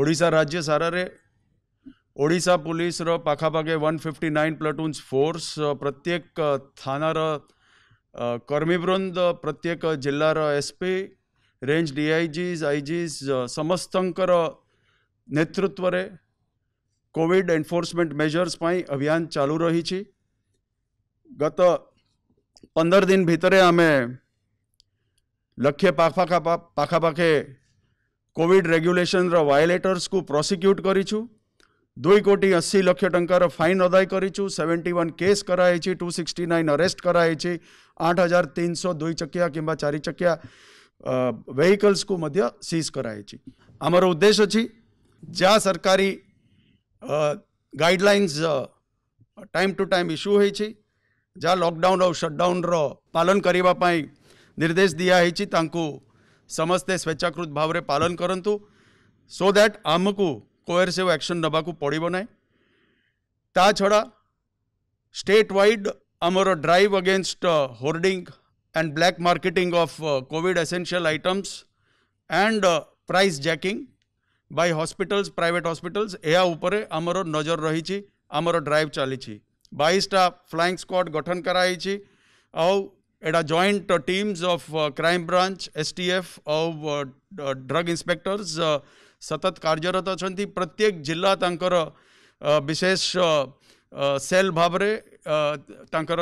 ઓડિશા રાજ્ય સારારે ઓડિશા પોલીસર પાખાપાખે one fifty nine platoons force પ્રત્યેક થાનાર કર્મીવૃંદ પ્રત્યેક જિલ્લાર એસપી ରେଞ୍ଜ ଡିଆଇଜିଜ୍ ଆଇଜିଜ୍ ସମସ୍ତଙ୍କର ନେତୃତ୍ୱରେ କୋଭିଡ଼ ଏନଫୋର୍ସମେଣ୍ଟ ମେଜର୍ସ ପାଇଁ ଅଭିଯାନ ଚାଲୁ ରହିଛି ଗତ ପନ୍ଦର ଦିନ ଭିତରେ ଆମେ ଲକ୍ଷେ ପାଖାପାଖି कॉविड रेगुलेसन रायलेटर्स को प्रोसिक्यूट कर दुई कोटी अशी लक्ष ट फाइन अदाय कर सेवेन्टी वन केस कराई टू सिक्सटी नाइन अरेस्ट कराई आठ हजार तीन सौ दुई चकिया कि चार चकिया वेहिकल्स को मध्य सीज कराई आमर उद्देश्य अच्छी जहाँ सरकारी guidelines time to time issue होती जहाँ लॉकडाउन और सटडाउन रालन करने निर्देश दिया दिखाई ସମସ୍ତେ ସ୍ୱେଚ୍ଛାକୃତ ଭାବରେ ପାଳନ କରନ୍ତୁ ସୋ ଦ୍ୟାଟ୍ ଆମକୁ କୋଏରସିଭ୍ ଆକ୍ସନ୍ ନେବାକୁ ପଡ଼ିବ ନାହିଁ ତା ଛଡ଼ା ଷ୍ଟେଟ୍ ୱାଇଡ଼୍ ଆମର drive against hoarding and black marketing of uh, COVID essential items and uh, price jacking by hospitals, private hospitals, ଏହା ଉପରେ ଆମର ନଜର ରହିଛି ଆମର ଡ୍ରାଇଭ୍ ଚାଲିଛି ବାଇଶଟା ଫ୍ଲାଇଂ ସ୍କ୍ୱାଡ୍ ଗଠନ କରାଯାଇଛି ଆଉ at our joint uh, teams of uh, crime branch STF of uh, drug inspectors સતત કાર્યરત ଅଛନ୍ତି ପ୍ରତ୍ୟେକ ଜିଲ୍ଲା ତାଙ୍କର ବିଶେଷ ସେଲ୍ ଭାବରେ ତାଙ୍କର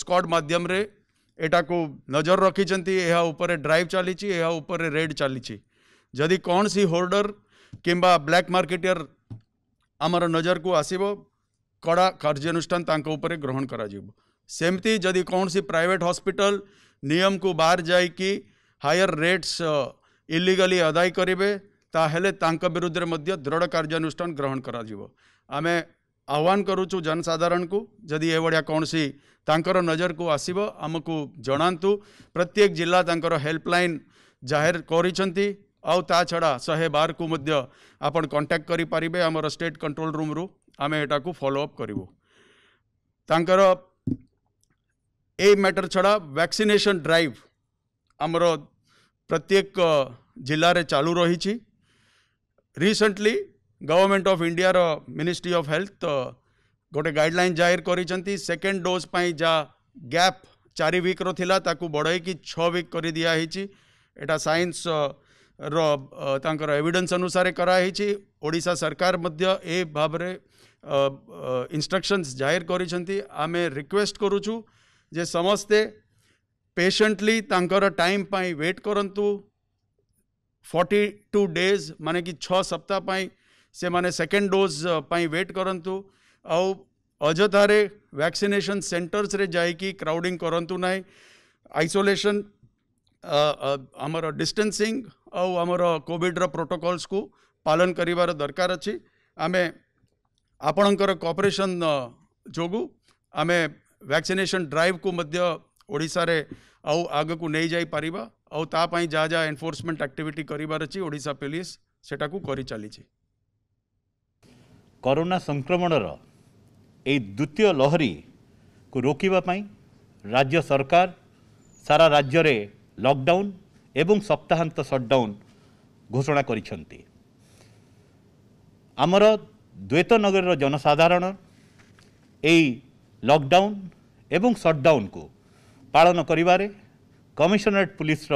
ସ୍କ୍ୱାଡ୍ ମାଧ୍ୟମରେ ଏଟାକୁ ନଜର ରଖିଛନ୍ତି ଏହା ଉପରେ ଡ୍ରାଇଭ୍ ଚାଲିଛି ଏହା ଉପରେ ରେଡ୍ ଚାଲିଛି ଯଦି କୌଣସି ହୋଲ୍ଡର କିମ୍ବା ବ୍ଲାକ୍ ମାର୍କେଟିୟର ଆମର ନଜରକୁ ଆସିବ କଡ଼ା କାର୍ଯ୍ୟାନୁଷ୍ଠାନ ତାଙ୍କ ଉପରେ ଗ୍ରହଣ କରାଯିବ ସେମିତି ଯଦି କୌଣସି ପ୍ରାଇଭେଟ୍ ହସ୍ପିଟାଲ ନିୟମକୁ ବାହାର ଯାଇକି ହାୟର ରେଟ୍ସ ଇଲିଗାଲି ଆଦାୟ କରିବେ ତାହେଲେ ତାଙ୍କ ବିରୁଦ୍ଧରେ ମଧ୍ୟ ଦୃଢ଼ କାର୍ଯ୍ୟାନୁଷ୍ଠାନ ଗ୍ରହଣ କରାଯିବ ଆମେ ଆହ୍ୱାନ କରୁଛୁ ଜନସାଧାରଣଙ୍କୁ ଯଦି ଏଭଳିଆ କୌଣସି ତାଙ୍କର ନଜରକୁ ଆସିବ ଆମକୁ ଜଣାନ୍ତୁ ପ୍ରତ୍ୟେକ ଜିଲ୍ଲା ତାଙ୍କର ହେଲ୍ପଲାଇନ୍ ଜାହିର କରିଛନ୍ତି ଆଉ ତା ଛଡ଼ା ଶହେ ବାରକୁ ମଧ୍ୟ ଆପଣ କଣ୍ଟାକ୍ଟ କରିପାରିବେ ଆମର ଷ୍ଟେଟ୍ କଣ୍ଟ୍ରୋଲ ରୁମ୍ରୁ ଆମେ ଏଟାକୁ ଫଲୋଅପ୍ କରିବୁ ତାଙ୍କର એ મેટર છડા વેક્સિનેશન ડ્રાઇવ ଆମର ପ୍ରତ୍ୟେକ ଜିଲ୍ଲାରେ ଚାଲୁ ରହିଛି ରିସେଣ୍ଟଲି ଗଭର୍ଣ୍ଣମେଣ୍ଟ ଅଫ୍ ଇଣ୍ଡିଆର ମିନିଷ୍ଟ୍ରି ଅଫ୍ ହେଲ୍ଥ ଗୋଟେ ଗାଇଡ଼ଲାଇନ୍ ଜାହିର କରିଛନ୍ତି ସେକେଣ୍ଡ ଡୋଜ୍ ପାଇଁ ଯାହା ଗ୍ୟାପ୍ ଚାରି ୱିକ୍ର ଥିଲା ତାକୁ ବଢ଼େଇକି ଛଅ ୱିକ୍ କରି ଦିଆହେଇଛି ଏଇଟା ସାଇନ୍ସର ତାଙ୍କର ଏଭିଡେନ୍ସ ଅନୁସାରେ କରାହେଇଛି ଓଡ଼ିଶା ସରକାର ମଧ୍ୟ ଏ ଭାବରେ ଇନଷ୍ଟ୍ରକ୍ସନ୍ସ ଜାହିର କରିଛନ୍ତି ଆମେ ରିକ୍ୱେଷ୍ଟ କରୁଛୁ जे समस्ते पेसेंटली टाइम पाई वेट करंतु टू डेज माने कि 6 सप्ताह से माने सेकेंड डोज पाई वेट करूँ आउ अजथारे वैक्सीनेशन सेंटर्स रे जाइकी क्राउडिंग करंतु नाही आइसोलेशन आमर डिस्टेंसिंग आमर कॉविड्र प्रोटोकल्स को पालन करार दरकार अछि आम आपणकर कोऑपरेशन जोगु आमे ଭ୍ୟାକ୍ସିନେସନ୍ ଡ୍ରାଇଭ୍କୁ ମଧ୍ୟ ଓଡ଼ିଶାରେ ଆଉ ଆଗକୁ ନେଇଯାଇପାରିବା ଆଉ ତା ପାଇଁ ଯାହା ଯାହା ଏନ୍ଫୋର୍ସମେଣ୍ଟ ଆକ୍ଟିଭିଟି କରିବାର ଅଛି ଓଡ଼ିଶା ପୋଲିସ ସେଟାକୁ କରିଚାଲିଛି କରୋନା ସଂକ୍ରମଣର ଏହି ଦ୍ୱିତୀୟ ଲହରୀକୁ ରୋକିବା ପାଇଁ ରାଜ୍ୟ ସରକାର ସାରା ରାଜ୍ୟରେ ଲକଡାଉନ୍ ଏବଂ ସପ୍ତାହାନ୍ତ ସଟଡାଉନ୍ ଘୋଷଣା କରିଛନ୍ତି ଆମର ଦ୍ୱୈତ ନଗରୀର ଜନସାଧାରଣ ଏହି ଲକଡାଉନ୍ ଏବଂ ସଟ୍ଡାଉନ୍କୁ ପାଳନ କରିବାରେ କମିଶନରେଟ୍ ପୁଲିସର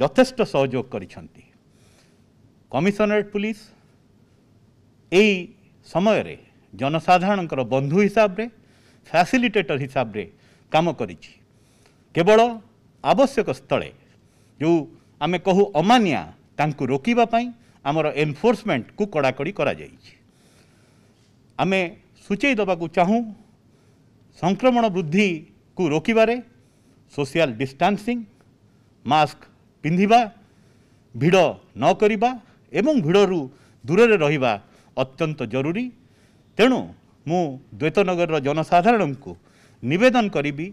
ଯଥେଷ୍ଟ ସହଯୋଗ କରିଛନ୍ତି କମିଶନରେଟ୍ ପୁଲିସ ଏହି ସମୟରେ ଜନସାଧାରଣଙ୍କର ବନ୍ଧୁ ହିସାବରେ ଫ୍ୟାସିଲିଟେଟର ହିସାବରେ କାମ କରିଛି କେବଳ ଆବଶ୍ୟକ ସ୍ଥଳେ ଯେଉଁ ଆମେ କହୁ ଅମାନିଆ ତାଙ୍କୁ ରୋକିବା ପାଇଁ ଆମର ଏନ୍ଫୋର୍ସମେଣ୍ଟକୁ କଡ଼ାକଡ଼ି କରାଯାଇଛି ଆମେ ସୂଚାଇ ଦେବାକୁ ଚାହୁଁ ସଂକ୍ରମଣ ବୃଦ୍ଧିକୁ ରୋକିବାରେ ସୋସିଆଲ ଡିଷ୍ଟାନ୍ସିଂ ମାସ୍କ ପିନ୍ଧିବା ଭିଡ଼ ନ କରିବା ଏବଂ ଭିଡ଼ରୁ ଦୂରରେ ରହିବା ଅତ୍ୟନ୍ତ ଜରୁରୀ ତେଣୁ ମୁଁ ଦ୍ୱୈତନଗରର ଜନସାଧାରଣଙ୍କୁ ନିବେଦନ କରିବି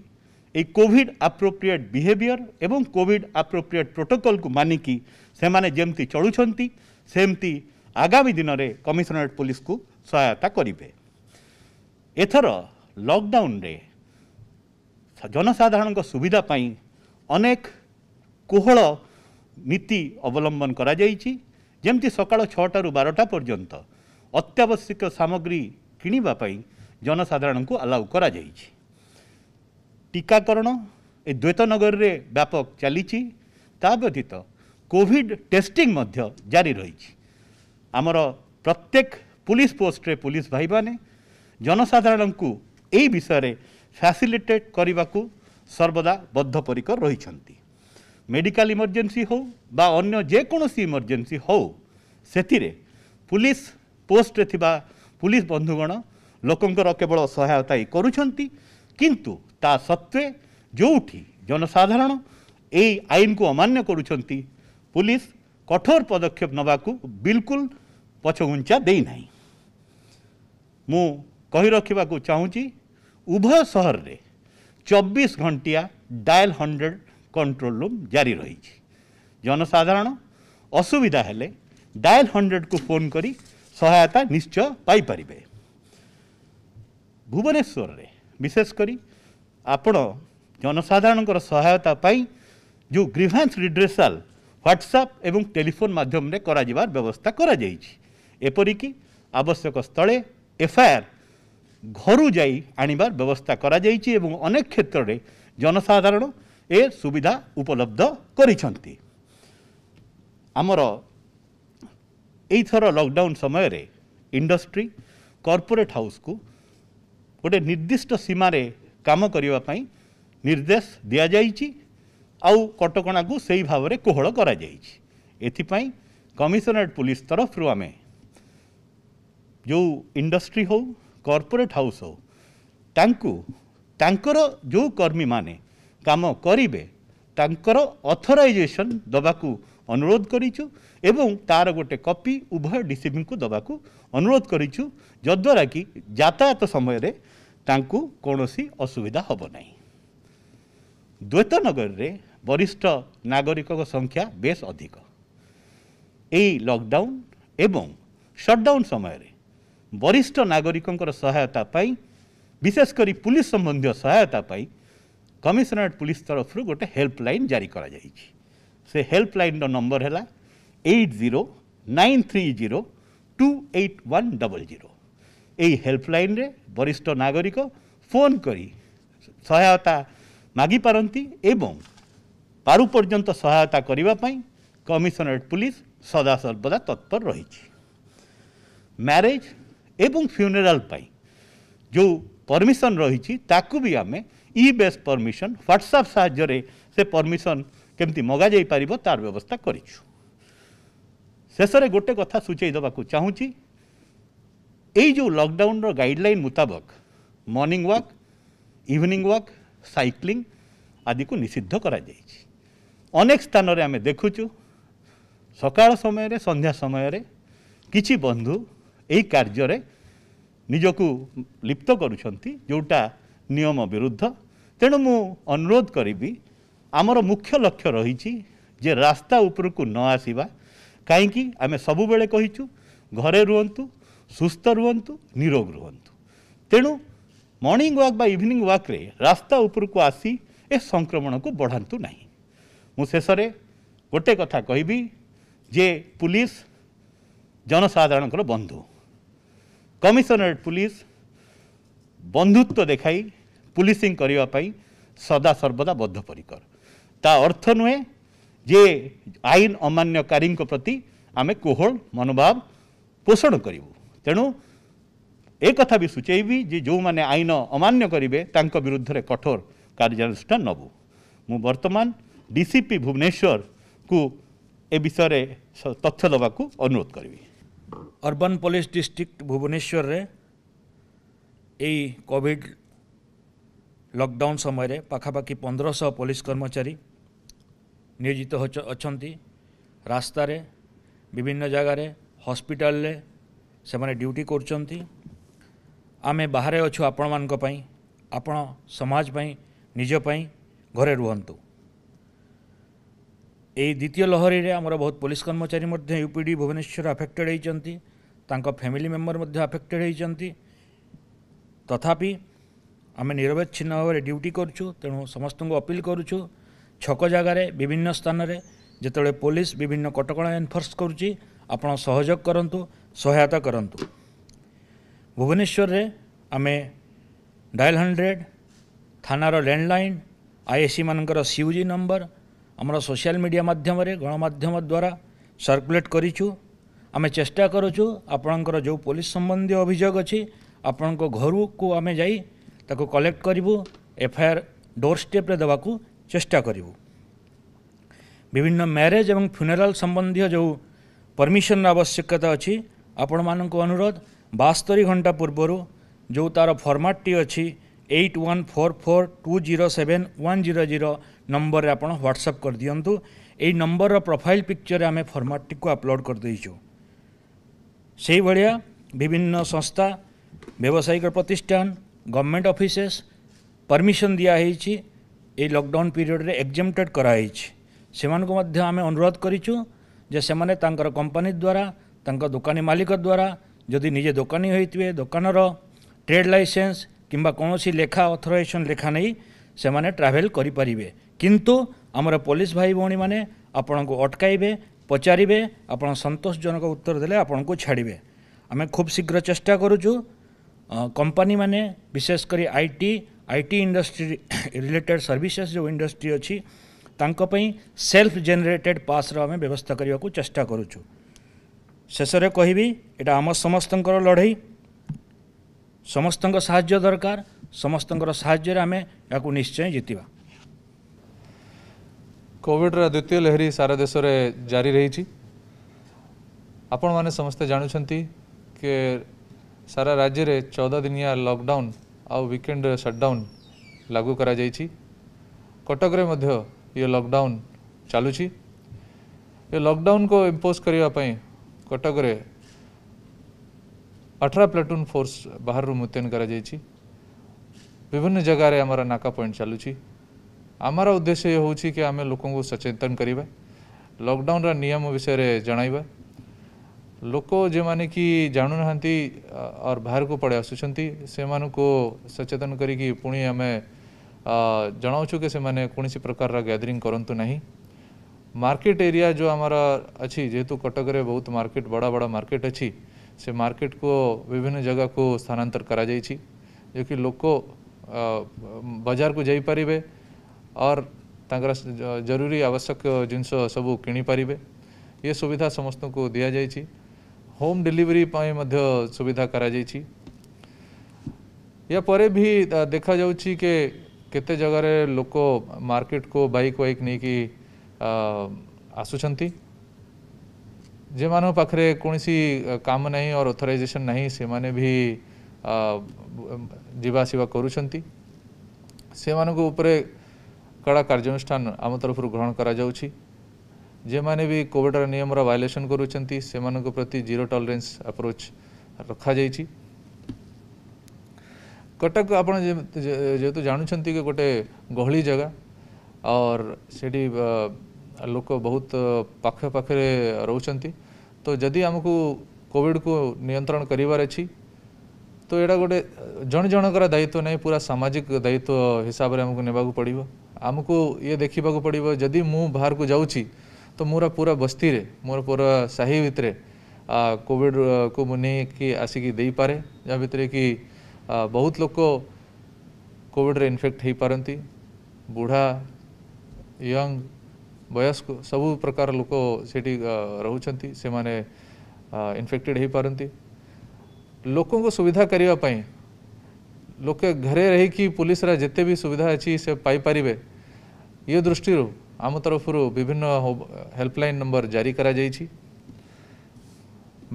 এই কোভিড আপ্রোপ্রিয়েট বিহেভিয়ার এবং কোভিড আপ্রোপ্রিয়েট প্রোটোকলকু মানিকি সেমানে যেমতি চলুছন্তি সেমতি আগামী দিনরে কমিশনারেট পুলিশকু সহায়তা করিবে এথর ଲକ୍ଡାଉନରେ ଜନସାଧାରଣଙ୍କ ସୁବିଧା ପାଇଁ ଅନେକ କୋହଳ ନୀତି ଅବଲମ୍ବନ କରାଯାଇଛି ଯେମିତି ସକାଳ ଛଅଟାରୁ ବାରଟା ପର୍ଯ୍ୟନ୍ତ ଅତ୍ୟାବଶ୍ୟକ ସାମଗ୍ରୀ କିଣିବା ପାଇଁ ଜନସାଧାରଣଙ୍କୁ ଆଲାଉ କରାଯାଇଛି ଟିକାକରଣ ଏ ଦ୍ୱୈତନଗରରେ ବ୍ୟାପକ ଚାଲିଛି ତା ବ୍ୟତୀତ କୋଭିଡ଼ ଟେଷ୍ଟିଂ ମଧ୍ୟ ଜାରି ରହିଛି ଆମର ପ୍ରତ୍ୟେକ ପୋଲିସ ପୋଷ୍ଟରେ ପୋଲିସ ଭାଇମାନେ ଜନସାଧାରଣଙ୍କୁ ଏହି ବିଷୟରେ ଫ୍ୟାସିଲିଟେଟ୍ କରିବାକୁ ସର୍ବଦା ବଦ୍ଧପରିକର ରହିଛନ୍ତି ମେଡ଼ିକାଲ ଇମର୍ଜେନ୍ସି ହେଉ ବା ଅନ୍ୟ ଯେକୌଣସି ଇମର୍ଜେନ୍ସି ହେଉ ସେଥିରେ ପୁଲିସ୍ ପୋଷ୍ଟରେ ଥିବା ପୁଲିସ୍ ବନ୍ଧୁଗଣ ଲୋକଙ୍କର କେବଳ ସହାୟତା କରୁଛନ୍ତି କିନ୍ତୁ ତା ସତ୍ତ୍ୱେ ଯେଉଁଠି ଜନସାଧାରଣ ଏହି ଆଇନକୁ ଅମାନ୍ୟ କରୁଛନ୍ତି ପୁଲିସ୍ କଠୋର ପଦକ୍ଷେପ ନେବାକୁ ବିଲକୁଲ ପଛଘୁଞ୍ଚା ଦେଇନାହିଁ ମୁଁ କହି ରଖିବାକୁ ଚାହୁଁଛି ଉଭୟ ସହରରେ ଚବିଶ ଘଣ୍ଟିଆ ଡାଏଲ୍ ହଣ୍ଡ୍ରେଡ଼ କଣ୍ଟ୍ରୋଲ ରୁମ୍ ଜାରି ରହିଛି ଜନସାଧାରଣ ଅସୁବିଧା ହେଲେ ଡାଏଲ୍ ହଣ୍ଡ୍ରେଡ଼କୁ ଫୋନ୍ କରି ସହାୟତା ନିଶ୍ଚୟ ପାଇପାରିବେ ଭୁବନେଶ୍ୱରରେ ବିଶେଷ କରି ଆପଣ ଜନସାଧାରଣଙ୍କର ସହାୟତା ପାଇଁ ଯେଉଁ ଗ୍ରିଭାନ୍ସ ରିଡ୍ରେସାଲ୍ ହ୍ୱାଟ୍ସଆପ୍ ଏବଂ ଟେଲିଫୋନ୍ ମାଧ୍ୟମରେ କରାଯିବାର ବ୍ୟବସ୍ଥା କରାଯାଇଛି ଏପରିକି ଆବଶ୍ୟକ ସ୍ଥଳେ ଏଫ୍ଆଇଆର୍ ଘରୁ ଯାଇ ଆଣିବାର ବ୍ୟବସ୍ଥା କରାଯାଇଛି ଏବଂ ଅନେକ କ୍ଷେତ୍ରରେ ଜନସାଧାରଣ ଏ ସୁବିଧା ଉପଲବ୍ଧ କରିଛନ୍ତି ଆମର ଏଇଥର ଲକ୍ଡାଉନ୍ ସମୟରେ ଇଣ୍ଡଷ୍ଟ୍ରି କର୍ପୋରେଟ୍ ହାଉସ୍କୁ ଗୋଟିଏ ନିର୍ଦ୍ଦିଷ୍ଟ ସୀମାରେ କାମ କରିବା ପାଇଁ ନିର୍ଦ୍ଦେଶ ଦିଆଯାଇଛି ଆଉ କଟକଣାକୁ ସେଇ ଭାବରେ କୋହଳ କରାଯାଇଛି ଏଥିପାଇଁ କମିଶନରେଟ୍ ପୋଲିସ ତରଫରୁ ଆମେ ଯେଉଁ ଇଣ୍ଡଷ୍ଟ୍ରି ହେଉ କର୍ପୋରେଟ୍ ହାଉସ୍ ହେଉ ତାଙ୍କୁ ତାଙ୍କର ଯେଉଁ କର୍ମୀମାନେ କାମ କରିବେ ତାଙ୍କର ଅଥରାଇଜେସନ୍ ଦେବାକୁ ଅନୁରୋଧ କରିଛୁ ଏବଂ ତା'ର ଗୋଟେ କପି ଉଭୟ ଡିସିପିଙ୍କୁ ଦେବାକୁ ଅନୁରୋଧ କରିଛୁ ଯଦ୍ୱାରା କି ଯାତାୟାତ ସମୟରେ ତାଙ୍କୁ କୌଣସି ଅସୁବିଧା ହେବ ନାହିଁ ଦ୍ୱୈତନଗରରେ ବରିଷ୍ଠ ନାଗରିକଙ୍କ ସଂଖ୍ୟା ବେଶ୍ ଅଧିକ ଏଇ ଲକ୍ଡାଉନ୍ ଏବଂ ସଟ୍ଡାଉନ୍ ସମୟରେ ବରିଷ୍ଠ ନାଗରିକଙ୍କର ସହାୟତା ପାଇଁ ବିଶେଷ କରି ପୁଲିସ ସମ୍ବନ୍ଧୀୟ ସହାୟତା ପାଇଁ କମିଶନରେଟ୍ ପୁଲିସ ତରଫରୁ ଗୋଟେ ହେଲ୍ପଲାଇନ୍ ଜାରି କରାଯାଇଛି ସେ ହେଲ୍ପଲାଇନ୍ର ନମ୍ବର ହେଲା eight zero nine three zero two eight one double zero ଏହି ହେଲ୍ପଲାଇନ୍ରେ ବରିଷ୍ଠ ନାଗରିକ ଫୋନ୍ କରି ସହାୟତା ମାଗିପାରନ୍ତି ଏବଂ ପାରୁ ପର୍ଯ୍ୟନ୍ତ ସହାୟତା କରିବା ପାଇଁ କମିଶନରେଟ୍ ପୁଲିସ ସଦାସର୍ବଦା ତତ୍ପର ରହିଛି ମ୍ୟାରେଜ୍ ଏବଂ ଫ୍ୟୁନେରାଲ୍ ପାଇଁ ଯେଉଁ ପରମିସନ୍ ରହିଛି ତାକୁ ବି ଆମେ ଇ ବେସ୍ ପରମିସନ୍ ହ୍ୱାଟ୍ସଆପ୍ ସାହାଯ୍ୟରେ ସେ ପରମିସନ୍ କେମିତି ମଗାଯାଇପାରିବ ତାର ବ୍ୟବସ୍ଥା କରିଛୁ ଶେଷରେ ଗୋଟେ କଥା ସୂଚାଇ ଦେବାକୁ ଚାହୁଁଛି ଏଇ ଯେଉଁ ଲକଡାଉନର ଗାଇଡ଼ଲାଇନ୍ ମୁତାବକ morning walk evening walk cycling ଆଦିକୁ ନିଷିଦ୍ଧ କରାଯାଇଛି ଅନେକ ସ୍ଥାନରେ ଆମେ ଦେଖୁଛୁ ସକାଳ ସମୟରେ ସନ୍ଧ୍ୟା ସମୟରେ କିଛି ବନ୍ଧୁ ଏହି କାର୍ଯ୍ୟରେ ନିଜକୁ ଲିପ୍ତ କରୁଛନ୍ତି ଯେଉଁଟା ନିୟମ ବିରୁଦ୍ଧ ତେଣୁ ମୁଁ ଅନୁରୋଧ କରିବି ଆମର ମୁଖ୍ୟ ଲକ୍ଷ୍ୟ ରହିଛି ଯେ ରାସ୍ତା ଉପରକୁ ନ ଆସିବା କାହିଁକି ଆମେ ସବୁବେଳେ କହିଛୁ ଘରେ ରୁହନ୍ତୁ ସୁସ୍ଥ ରୁହନ୍ତୁ ନିରୋଗ ରୁହନ୍ତୁ ତେଣୁ ମର୍ଣ୍ଣିଂ ୱାକ୍ ବା ଇଭିନିଂ ୱାକ୍ରେ ରାସ୍ତା ଉପରକୁ ଆସି ଏ ସଂକ୍ରମଣକୁ ବଢ଼ାନ୍ତୁ ନାହିଁ ମୁଁ ଶେଷରେ ଗୋଟେ କଥା କହିବି ଯେ ପୁଲିସ୍ ଜନସାଧାରଣଙ୍କର ବନ୍ଧୁ କମିଶନରେଟ୍ ପୁଲିସ ବନ୍ଧୁତ୍ୱ ଦେଖାଇ ପୁଲିସିଂ କରିବା ପାଇଁ ସଦାସର୍ବଦା ବଦ୍ଧପରିକର ତା ଅର୍ଥ ନୁହେଁ ଯେ ଆଇନ ଅମାନ୍ୟକାରୀଙ୍କ ପ୍ରତି ଆମେ କୋହଳ ମନୋଭାବ ପୋଷଣ କରିବୁ ତେଣୁ ଏ କଥା ବି ସୂଚାଇବି ଯେ ଯେଉଁମାନେ ଆଇନ ଅମାନ୍ୟ କରିବେ ତାଙ୍କ ବିରୁଦ୍ଧରେ କଠୋର କାର୍ଯ୍ୟାନୁଷ୍ଠାନ ନେବୁ ମୁଁ ବର୍ତ୍ତମାନ ଡିସିପି ଭୁବନେଶ୍ୱରକୁ ଏ ବିଷୟରେ ତଥ୍ୟ ଦେବାକୁ ଅନୁରୋଧ କରିବି ଅର୍ବାନ୍ ପୋଲିସ୍ ଡିଷ୍ଟ୍ରିକ୍ଟ ଭୁବନେଶ୍ୱରରେ ଏହି କୋଭିଡ଼ ଲକଡାଉନ୍ ସମୟରେ ପାଖାପାଖି ପନ୍ଦରଶହ ପୋଲିସ କର୍ମଚାରୀ ନିୟୋଜିତ ଅଛନ୍ତି ରାସ୍ତାରେ ବିଭିନ୍ନ ଜାଗାରେ ହସ୍ପିଟାଲରେ ସେମାନେ ଡ୍ୟୁଟି କରୁଛନ୍ତି ଆମେ ବାହାରେ ଅଛୁ ଆପଣମାନଙ୍କ ପାଇଁ ଆପଣ ସମାଜ ପାଇଁ ନିଜ ପାଇଁ ଘରେ ରୁହନ୍ତୁ ଏହି ଦ୍ୱିତୀୟ ଲହରୀରେ ଆମର ବହୁତ ପୋଲିସ କର୍ମଚାରୀ ମଧ୍ୟ ୟୁପିଡ଼ି ଭୁବନେଶ୍ୱର ଆଫେକ୍ଟେଡ଼ ହୋଇଛନ୍ତି ତାଙ୍କ ଫ୍ୟାମିଲି ମେମ୍ବର ମଧ୍ୟ ଆଫେକ୍ଟେଡ଼୍ ହୋଇଛନ୍ତି ତଥାପି ଆମେ ନିରବଚ୍ଛିନ୍ନ ଭାବରେ ଡ୍ୟୁଟି କରୁଛୁ ତେଣୁ ସମସ୍ତଙ୍କୁ ଅପିଲ କରୁଛୁ ଛକ ଜାଗାରେ ବିଭିନ୍ନ ସ୍ଥାନରେ ଯେତେବେଳେ ପୋଲିସ ବିଭିନ୍ନ କଟକଣା ଏନଫୋର୍ସ କରୁଛି ଆପଣ ସହଯୋଗ କରନ୍ତୁ ସହାୟତା କରନ୍ତୁ ଭୁବନେଶ୍ୱରରେ ଆମେ ଡାଏଲ୍ ହଣ୍ଡ୍ରେଡ଼ ଥାନାର ଲ୍ୟାଣ୍ଡଲାଇନ୍ ମାନଙ୍କର ସିୟୁଜି ନମ୍ବର ଆମର ସୋସିଆଲ ମିଡ଼ିଆ ମାଧ୍ୟମରେ ଗଣମାଧ୍ୟମ ଦ୍ୱାରା ସର୍କୁଲେଟ୍ କରିଛୁ ଆମେ ଚେଷ୍ଟା କରୁଛୁ ଆପଣଙ୍କର ଯେଉଁ ପୋଲିସ ସମ୍ବନ୍ଧୀୟ ଅଭିଯୋଗ ଅଛି ଆପଣଙ୍କ ଘରକୁ ଆମେ ଯାଇ ତାକୁ କଲେକ୍ଟ କରିବୁ ଏଫ୍ଆଇଆର୍ ଡୋର୍ ଷ୍ଟେପ୍ରେ ଦେବାକୁ ଚେଷ୍ଟା କରିବୁ ବିଭିନ୍ନ ମ୍ୟାରେଜ୍ ଏବଂ ଫ୍ୟୁନେରାଲ୍ ସମ୍ବନ୍ଧୀୟ ଯେଉଁ ପରମିସନ୍ର ଆବଶ୍ୟକତା ଅଛି ଆପଣମାନଙ୍କୁ ଅନୁରୋଧ ବାସ୍ତରି ଘଣ୍ଟା ପୂର୍ବରୁ ଯେଉଁ ତା'ର ଫର୍ମାଟ୍ଟି ଅଛି eight one four four two zero seven one zero zero ନମ୍ବରରେ ଆପଣ ହ୍ୱାଟ୍ସଆପ୍ କରିଦିଅନ୍ତୁ ଏହି ନମ୍ବରର ପ୍ରୋଫାଇଲ୍ ପିକ୍ଚର୍ରେ ଆମେ ଫର୍ମାଟ୍ଟିକୁ ଅପଲୋଡ଼୍ କରିଦେଇଛୁ से भाया विभिन्न संस्था व्यावसायिक प्रतिष्ठान গভর্নমেন্ট অফিসেস परमिशन दिया होईल ए लकडाऊन पिरियडे एक्जेमटेड करायची आम्ही अनुरोध कर से कंपनी द्वारा त्या दोकानी मालिक द्वारा जदी निजे दोकानी होईथे दोकानर ट्रेड लाइसेंस किंवा कौणसी लेखा अथोराइजेसन लेखा नाही से ट्राभेल करिपारे किंतु आमर पुलिस भाई भाई आपण को अटकवे ପଚାରିବେ ଆପଣ ସନ୍ତୋଷଜନକ ଉତ୍ତର ଦେଲେ ଆପଣଙ୍କୁ ଛାଡ଼ିବେ ଆମେ ଖୁବ୍ ଶୀଘ୍ର ଚେଷ୍ଟା କରୁଛୁ କମ୍ପାନୀମାନେ ବିଶେଷ କରି I T I T industry related services ଯେଉଁ ଇଣ୍ଡଷ୍ଟ୍ରି ଅଛି ତାଙ୍କ ପାଇଁ ସେଲ୍ଫ ଜେନେରେଟେଡ଼୍ ପାସ୍ର ଆମେ ବ୍ୟବସ୍ଥା କରିବାକୁ ଚେଷ୍ଟା କରୁଛୁ ଶେଷରେ କହିବି ଏଇଟା ଆମ ସମସ୍ତଙ୍କର ଲଢ଼େଇ ସମସ୍ତଙ୍କ ସାହାଯ୍ୟ ଦରକାର ସମସ୍ତଙ୍କର ସାହାଯ୍ୟରେ ଆମେ ଏହାକୁ ନିଶ୍ଚୟ ଜିତିବା କୋଭିଡ଼ର ଦ୍ୱିତୀୟ ଲହରୀ ସାରା ଦେଶରେ ଜାରି ରହିଛି ଆପଣମାନେ ସମସ୍ତେ ଜାଣୁଛନ୍ତି କି ସାରା ରାଜ୍ୟରେ ଚଉଦ ଦିନିଆ ଲକଡାଉନ୍ ଆଉ ୱିକେଣ୍ଡ ସଟ୍ଡାଉନ୍ ଲାଗୁ କରାଯାଇଛି କଟକରେ ମଧ୍ୟ ଇଏ ଲକଡାଉନ୍ ଚାଲୁଛି ଏ ଲକଡାଉନ୍କୁ ଇମ୍ପୋଜ୍ କରିବା ପାଇଁ କଟକରେ ଅଠର ପ୍ଲାଟୁନ୍ ଫୋର୍ସ ବାହାରରୁ ମୁତୟନ କରାଯାଇଛି ବିଭିନ୍ନ ଜାଗାରେ ଆମର ନାକା ପଏଣ୍ଟ ଚାଲୁଛି आमर उद्देश्य हूँ कि आम लोक सचेतन करवा लकडाउन रियम विषय जन लोक जो मैंने कि जाणु ना और बाहर को पड़े आसुँच से सचेतन करी पुणी आम कि से कौन प्रकार गैदरिंग करूँ ना मार्केट एरिया जो आमर अच्छी जेहेतु कटक बहुत मार्केट बड़ा बड़ा मार्केट अच्छी से मार्केट को विभिन्न जगह को स्थानांतर करा जो कि लोक बाजार को जापारे और जरूरी आवश्यक जिनस कि ये सुविधा समस्त को दि जा होम डेलीवरी सुविधा करा कर या परे भी देखा जा के केते जगह लोक मार्केट को बाइक वाइक नहीं कि आसुंच पाखे कौन सी काम नहीं और ऑथराइजेशन नहीं से माने भी जीवा करूँ से मानक कड़ा कार्यानुषान आम तरफ ग्रहण करोडर निमर वायोलेसन करूँ प्रति जीरो टलरेन्स आप्रोच जा कटक आप जेहेतु जानुं गोटे गहली जगह और से लोक बहुत पाखपाखे रोचार तो जदि आम को कोविड को नियंत्रण करार अच्छी तो यहाँ गोटे जन जनकर दायित्व नहीं पूरा सामाजिक दायित्व हिसाब से आमको ने पड़ो आमको ये देखा पड़ो जदि मु बाहर को जाऊँगी तो मोर पूरा बस्ती रे मोर पूरा साही भितर कोविड को मुने कि आसिकी दे पारे जहाँ भितर कि बहुत लोग कोविड रे इनफेक्ट हो पारती बुढ़ा यंग वयस्क सब प्रकार लोक से रोचे इनफेक्टेड हो पारती ଲୋକଙ୍କୁ सुविधा करने लोक घरे रही कि पुलिस जिते भी सुविधा अच्छी से पाई ये दृष्टि आम तरफ विभिन्न हेल्पलाइन नंबर जारी करा कर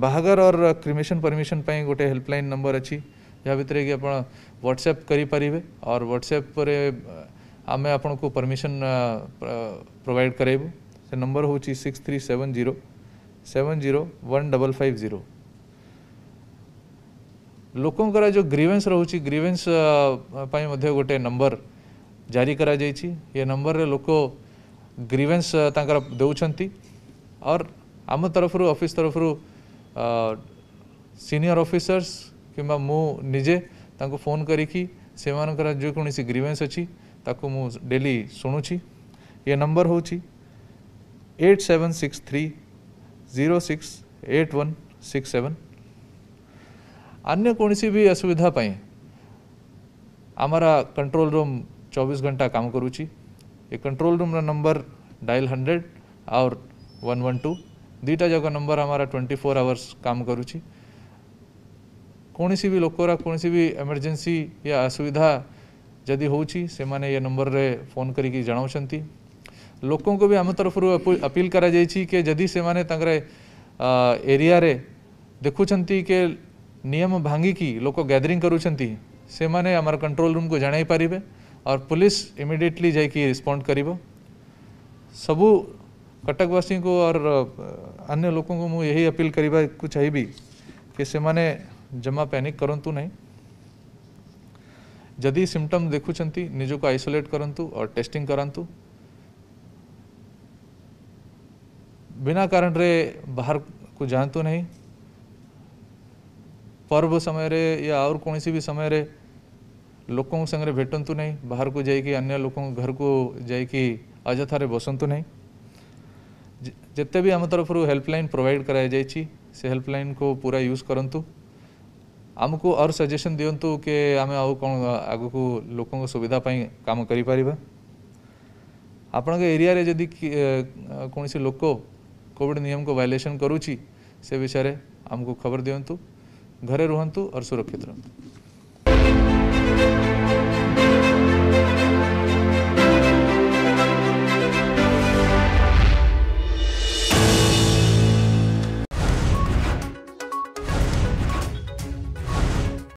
बाहर और क्रिमिशन परमिशन गोटे हेल्पलाइन नंबर अच्छी जहाँ भितर कि आप व्हाट्सएप करें और ह्वाट्सएपर आम आपको परमिशन प्रोवाइड कराइबू नंबर हूँ six three seven zero seven zero one double five zero लोकों जो ग्रीवेन्स रोच ग्रीवेन्स गोटे नंबर जारी कर ये नंबर में लोक ग्रीवेन्स और आम तरफ ऑफिस तरफ सिनियर अफिसर्स कि निजे फोन करिकी से ग्रीवेन्स अच्छी ताको मु डेली शुणुची ये नंबर हूँ eight seven six three zero six eight one six seven अन्य कौनसी भी असुविधा आमरा कंट्रोल रूम चौबीस घंटा काम करुच्ची ये control room number dial hundred और 112 वन टू दुईटा जाक नंबर आमरा ट्वेंटी फोर आवर्स काम करुच्ची कौन भी लोकर कौन भी एमरजेन्सी या असुविधा जदि होने ये नंबर रे फोन करके जनावं लोकों को भी आम तरफ अपील कर जदि से एरिया देखुंट के नियम भांगी लोक ગેધરિંગ કરુંચନ୍ତି ସେମାନେ ଆମର કંଟ୍ରୋଲ રૂમକୁ જણાઈ और पुलिस इमिडिएटली जा रिस्पंड कर सबू कटकवासी को और अन्य लोगों को मुझे यही अपील को चाहिए कि से मैंने जमा पैनिक करूँ ना जदि सिमटम देखुं निजक को आइसोलेट करूँ और टेस्टिंग करातु बिना कारण रे बाहर को जातु नहीं पर्व समय रे या और कौन सी भी समय रे लोकों संगे भेटतु ना बाहर को जाकि घर को जाकि अजथार बसतु ना जिते भी आम तरफ हेल्पलैन प्रोवाइड कर से को पूरा यूज करूँ आम को और सजेसन दिंतु कि आम आग को लोक सुविधापी कम कर आपण एरिया जदि कौन लोक कॉविड निम को वायोलेसन करुच्ची से विषय आमको खबर दिंतु ଘରେ ରୁହନ୍ତୁ ଅର ସୁରକ୍ଷିତ ରୁହନ୍ତୁ